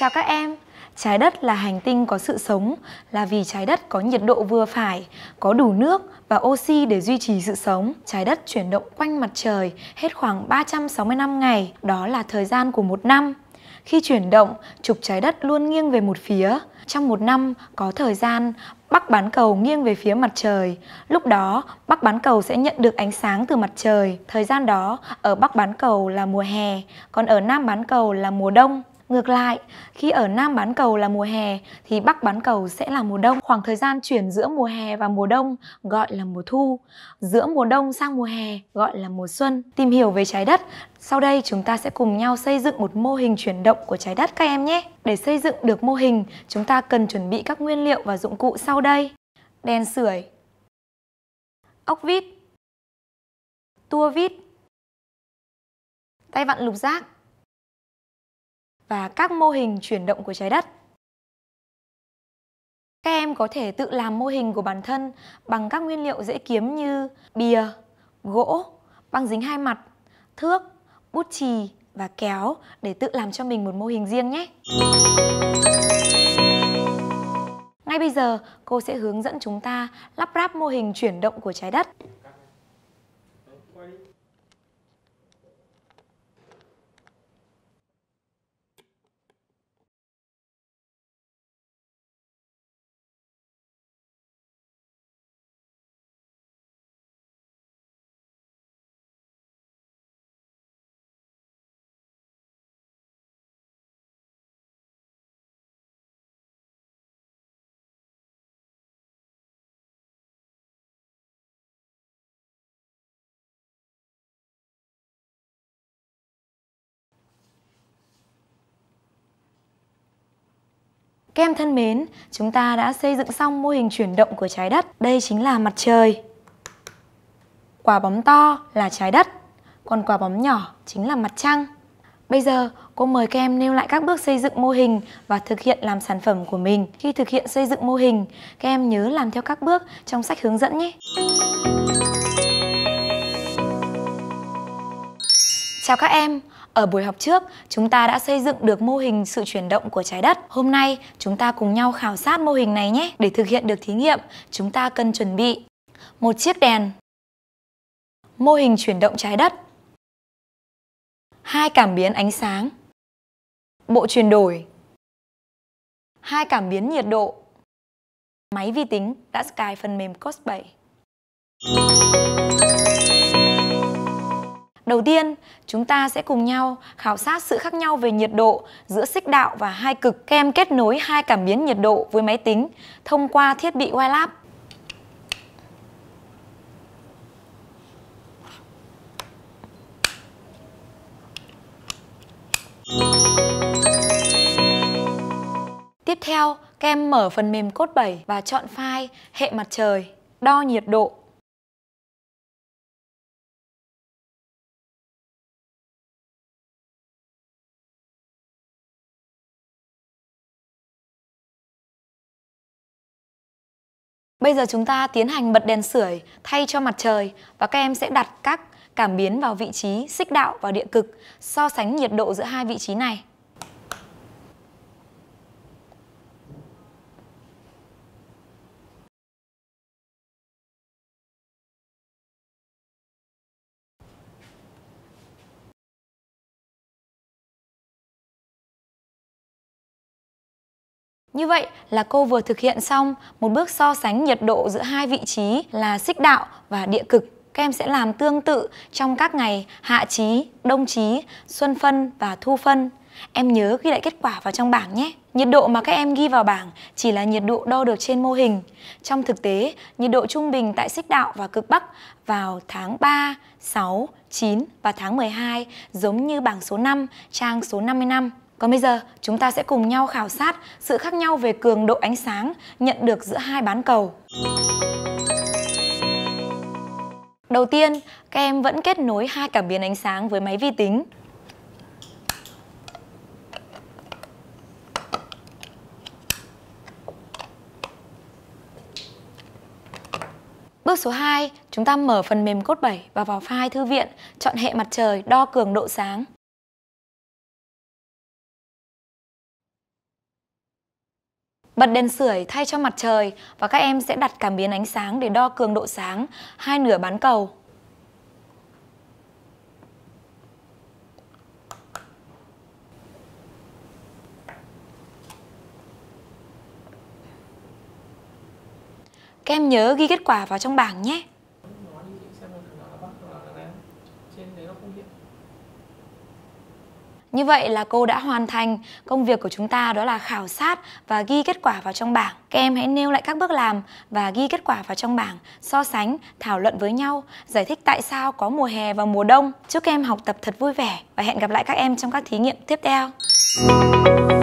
Chào các em, trái đất là hành tinh có sự sống là vì trái đất có nhiệt độ vừa phải, có đủ nước và oxy để duy trì sự sống. Trái đất chuyển động quanh mặt trời hết khoảng năm ngày, đó là thời gian của một năm. Khi chuyển động, trục trái đất luôn nghiêng về một phía. Trong một năm có thời gian Bắc bán cầu nghiêng về phía mặt trời. Lúc đó, Bắc bán cầu sẽ nhận được ánh sáng từ mặt trời. Thời gian đó, ở Bắc bán cầu là mùa hè, còn ở Nam bán cầu là mùa đông. Ngược lại, khi ở Nam bán cầu là mùa hè thì Bắc bán cầu sẽ là mùa đông. Khoảng thời gian chuyển giữa mùa hè và mùa đông gọi là mùa thu, giữa mùa đông sang mùa hè gọi là mùa xuân. Tìm hiểu về trái đất, sau đây chúng ta sẽ cùng nhau xây dựng một mô hình chuyển động của trái đất các em nhé. Để xây dựng được mô hình, chúng ta cần chuẩn bị các nguyên liệu và dụng cụ sau đây. Đèn sưởi, ốc vít, tua vít, tay vặn lục giác, và các mô hình chuyển động của trái đất. Các em có thể tự làm mô hình của bản thân bằng các nguyên liệu dễ kiếm như bìa, gỗ, băng dính hai mặt, thước, bút chì và kéo để tự làm cho mình một mô hình riêng nhé. Ngay bây giờ, cô sẽ hướng dẫn chúng ta lắp ráp mô hình chuyển động của trái đất. Các em thân mến, chúng ta đã xây dựng xong mô hình chuyển động của trái đất. Đây chính là mặt trời. Quả bóng to là trái đất, còn quả bóng nhỏ chính là mặt trăng. Bây giờ, cô mời các em nêu lại các bước xây dựng mô hình và thực hiện làm sản phẩm của mình. Khi thực hiện xây dựng mô hình, các em nhớ làm theo các bước trong sách hướng dẫn nhé. Chào các em, ở buổi học trước chúng ta đã xây dựng được mô hình sự chuyển động của trái đất. Hôm nay chúng ta cùng nhau khảo sát mô hình này nhé. Để thực hiện được thí nghiệm, chúng ta cần chuẩn bị một chiếc đèn, mô hình chuyển động trái đất, hai cảm biến ánh sáng, bộ chuyển đổi, hai cảm biến nhiệt độ, máy vi tính đã cài phần mềm COS 7. Đầu tiên, chúng ta sẽ cùng nhau khảo sát sự khác nhau về nhiệt độ giữa xích đạo và hai cực. Các em kết nối hai cảm biến nhiệt độ với máy tính thông qua thiết bị WiLab. Tiếp theo, các em mở phần mềm code 7 và chọn file hệ mặt trời, đo nhiệt độ Bây giờ chúng ta tiến hành bật đèn sưởi thay cho mặt trời và các em sẽ đặt các cảm biến vào vị trí xích đạo và địa cực, so sánh nhiệt độ giữa hai vị trí này. Như vậy là cô vừa thực hiện xong một bước so sánh nhiệt độ giữa hai vị trí là xích đạo và địa cực. Các em sẽ làm tương tự trong các ngày hạ trí, đông trí, xuân phân và thu phân. Em nhớ ghi lại kết quả vào trong bảng nhé. Nhiệt độ mà các em ghi vào bảng chỉ là nhiệt độ đo được trên mô hình. Trong thực tế, nhiệt độ trung bình tại xích đạo và cực Bắc vào tháng 3, 6, 9 và tháng 12 giống như bảng số 5, trang số 55. Còn bây giờ, chúng ta sẽ cùng nhau khảo sát sự khác nhau về cường độ ánh sáng nhận được giữa hai bán cầu. Đầu tiên, các em vẫn kết nối hai cảm biến ánh sáng với máy vi tính. Bước số 2, chúng ta mở phần mềm cốt 7 và vào file thư viện, chọn hệ mặt trời đo cường độ sáng. Bật đèn sưởi thay cho mặt trời và các em sẽ đặt cảm biến ánh sáng để đo cường độ sáng hai nửa bán cầu. Các em nhớ ghi kết quả vào trong bảng nhé. Như vậy là cô đã hoàn thành công việc của chúng ta đó là khảo sát và ghi kết quả vào trong bảng. Các em hãy nêu lại các bước làm và ghi kết quả vào trong bảng, so sánh, thảo luận với nhau, giải thích tại sao có mùa hè và mùa đông. Chúc các em học tập thật vui vẻ và hẹn gặp lại các em trong các thí nghiệm tiếp theo.